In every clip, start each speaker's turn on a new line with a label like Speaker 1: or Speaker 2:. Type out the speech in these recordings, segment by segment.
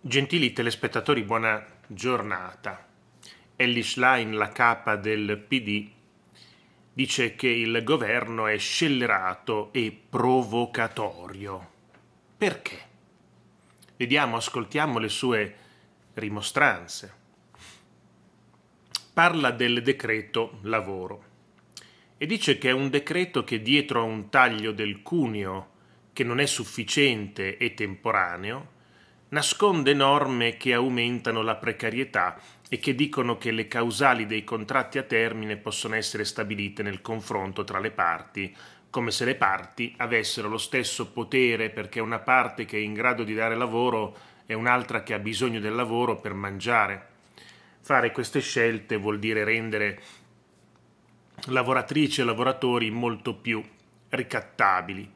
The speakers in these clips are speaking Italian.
Speaker 1: Gentili telespettatori, buona giornata. Ellie Schlein, la capa del PD, dice che il governo è scellerato e provocatorio. Perché? Vediamo, ascoltiamo le sue rimostranze. Parla del decreto lavoro e dice che è un decreto che dietro a un taglio del cuneo che non è sufficiente e temporaneo, nasconde norme che aumentano la precarietà e che dicono che le causali dei contratti a termine possono essere stabilite nel confronto tra le parti, come se le parti avessero lo stesso potere perché una parte che è in grado di dare lavoro è un'altra che ha bisogno del lavoro per mangiare. Fare queste scelte vuol dire rendere lavoratrici e lavoratori molto più ricattabili.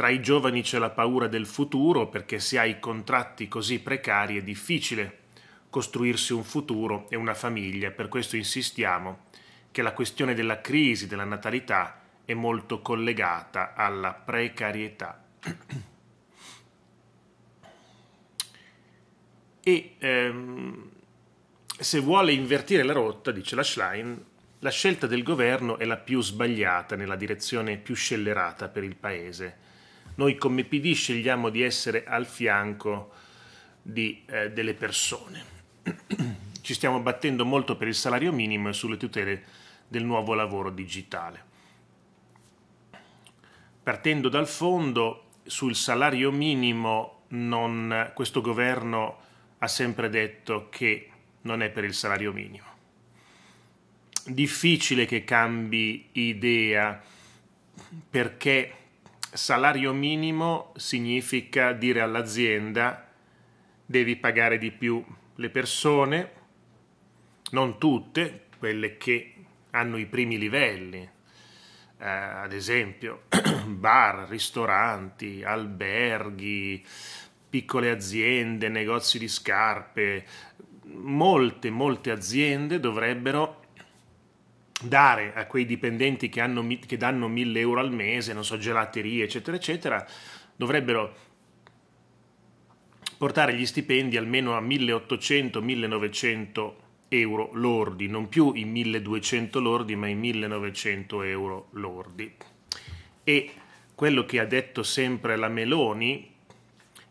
Speaker 1: Tra i giovani c'è la paura del futuro perché se hai contratti così precari è difficile costruirsi un futuro e una famiglia, per questo insistiamo che la questione della crisi della natalità è molto collegata alla precarietà. e ehm, se vuole invertire la rotta, dice la Schlein, la scelta del governo è la più sbagliata nella direzione più scellerata per il Paese noi come PD scegliamo di essere al fianco di, eh, delle persone. Ci stiamo battendo molto per il salario minimo e sulle tutele del nuovo lavoro digitale. Partendo dal fondo, sul salario minimo non, questo governo ha sempre detto che non è per il salario minimo. Difficile che cambi idea perché salario minimo significa dire all'azienda devi pagare di più le persone, non tutte, quelle che hanno i primi livelli, eh, ad esempio bar, ristoranti, alberghi, piccole aziende, negozi di scarpe, molte, molte aziende dovrebbero dare a quei dipendenti che, hanno, che danno 1000 euro al mese, non so, gelaterie, eccetera, eccetera, dovrebbero portare gli stipendi almeno a 1800-1900 euro lordi, non più i 1200 lordi, ma i 1900 euro lordi. E quello che ha detto sempre la Meloni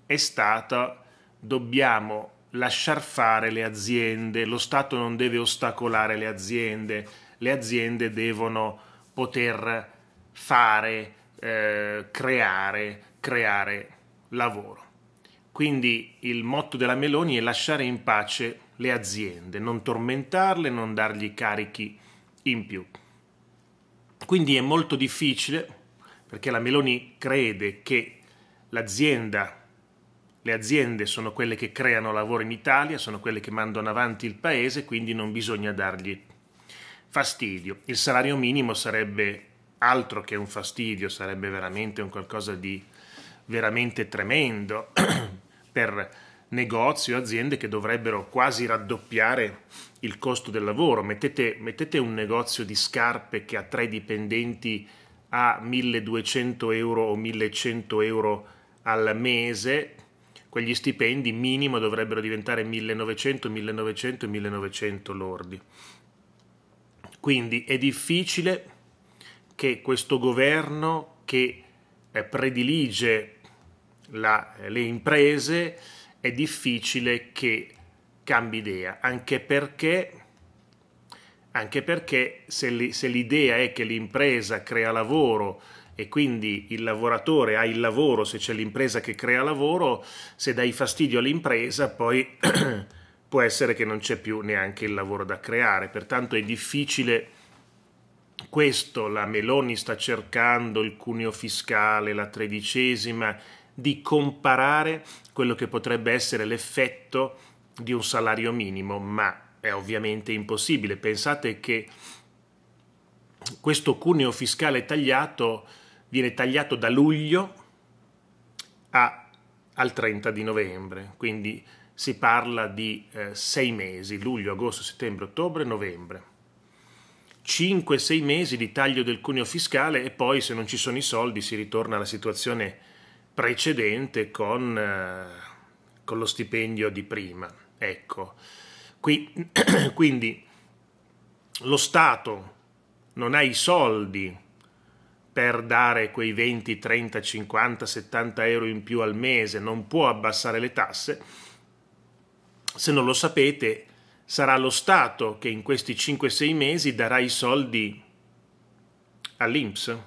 Speaker 1: è stata dobbiamo lasciar fare le aziende, lo Stato non deve ostacolare le aziende, le aziende devono poter fare, eh, creare, creare lavoro. Quindi il motto della Meloni è lasciare in pace le aziende, non tormentarle, non dargli carichi in più. Quindi è molto difficile, perché la Meloni crede che l'azienda, le aziende sono quelle che creano lavoro in Italia, sono quelle che mandano avanti il paese, quindi non bisogna dargli fastidio. Il salario minimo sarebbe altro che un fastidio, sarebbe veramente un qualcosa di veramente tremendo per negozi o aziende che dovrebbero quasi raddoppiare il costo del lavoro. Mettete, mettete un negozio di scarpe che ha tre dipendenti a 1200 euro o 1100 euro al mese, quegli stipendi minimo dovrebbero diventare 1900, 1900 e 1900 lordi. Quindi è difficile che questo governo che eh, predilige la, le imprese, è difficile che cambi idea, anche perché, anche perché se, li, se l'idea è che l'impresa crea lavoro e quindi il lavoratore ha il lavoro, se c'è l'impresa che crea lavoro, se dai fastidio all'impresa poi può essere che non c'è più neanche il lavoro da creare, pertanto è difficile questo, la Meloni sta cercando il cuneo fiscale, la tredicesima, di comparare quello che potrebbe essere l'effetto di un salario minimo, ma è ovviamente impossibile. Pensate che questo cuneo fiscale tagliato viene tagliato da luglio a, al 30 di novembre, quindi si parla di eh, sei mesi, luglio, agosto, settembre, ottobre, novembre. 5-6 mesi di taglio del cuneo fiscale e poi se non ci sono i soldi si ritorna alla situazione precedente con, eh, con lo stipendio di prima. Ecco, Qui, quindi lo Stato non ha i soldi per dare quei 20, 30, 50, 70 euro in più al mese, non può abbassare le tasse se non lo sapete, sarà lo Stato che in questi 5-6 mesi darà i soldi all'Inps.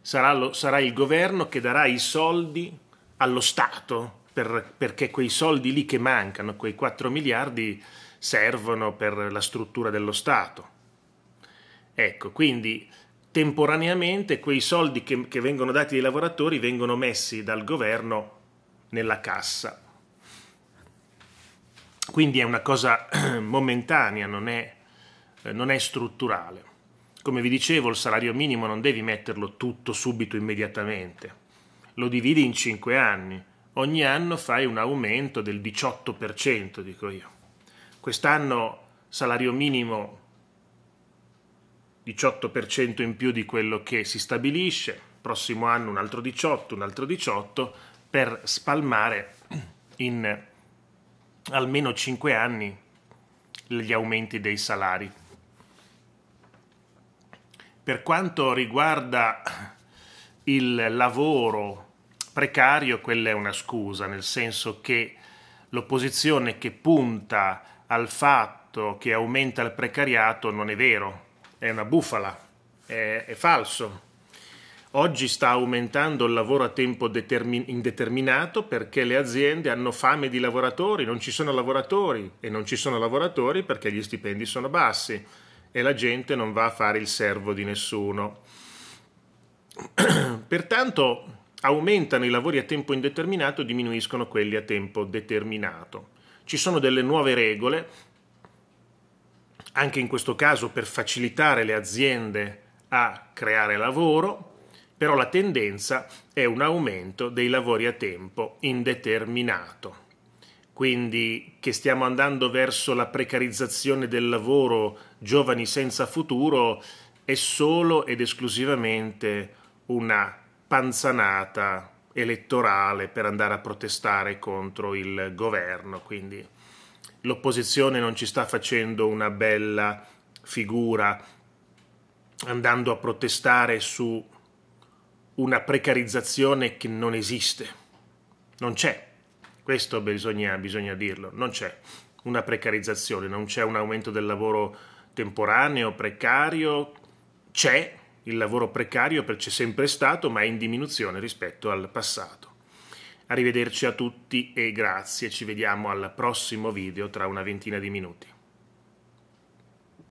Speaker 1: Sarà, lo, sarà il governo che darà i soldi allo Stato per, perché quei soldi lì che mancano, quei 4 miliardi, servono per la struttura dello Stato. Ecco, quindi temporaneamente quei soldi che, che vengono dati ai lavoratori vengono messi dal governo nella cassa quindi è una cosa momentanea, non è, eh, non è strutturale. Come vi dicevo, il salario minimo non devi metterlo tutto subito, immediatamente. Lo dividi in 5 anni. Ogni anno fai un aumento del 18%, dico io. Quest'anno salario minimo 18% in più di quello che si stabilisce, prossimo anno un altro 18, un altro 18, per spalmare in almeno 5 anni gli aumenti dei salari. Per quanto riguarda il lavoro precario, quella è una scusa, nel senso che l'opposizione che punta al fatto che aumenta il precariato non è vero, è una bufala, è, è falso Oggi sta aumentando il lavoro a tempo determin- indeterminato perché le aziende hanno fame di lavoratori, non ci sono lavoratori e non ci sono lavoratori perché gli stipendi sono bassi e la gente non va a fare il servo di nessuno. Pertanto aumentano i lavori a tempo indeterminato, diminuiscono quelli a tempo determinato. Ci sono delle nuove regole, anche in questo caso per facilitare le aziende a creare lavoro, però la tendenza è un aumento dei lavori a tempo indeterminato. Quindi che stiamo andando verso la precarizzazione del lavoro giovani senza futuro è solo ed esclusivamente una panzanata elettorale per andare a protestare contro il governo. Quindi l'opposizione non ci sta facendo una bella figura andando a protestare su una precarizzazione che non esiste. Non c'è. Questo bisogna, bisogna dirlo. Non c'è una precarizzazione, non c'è un aumento del lavoro temporaneo, precario. C'è il lavoro precario, c'è sempre stato, ma è in diminuzione rispetto al passato. Arrivederci a tutti e grazie. Ci vediamo al prossimo video tra una ventina di minuti.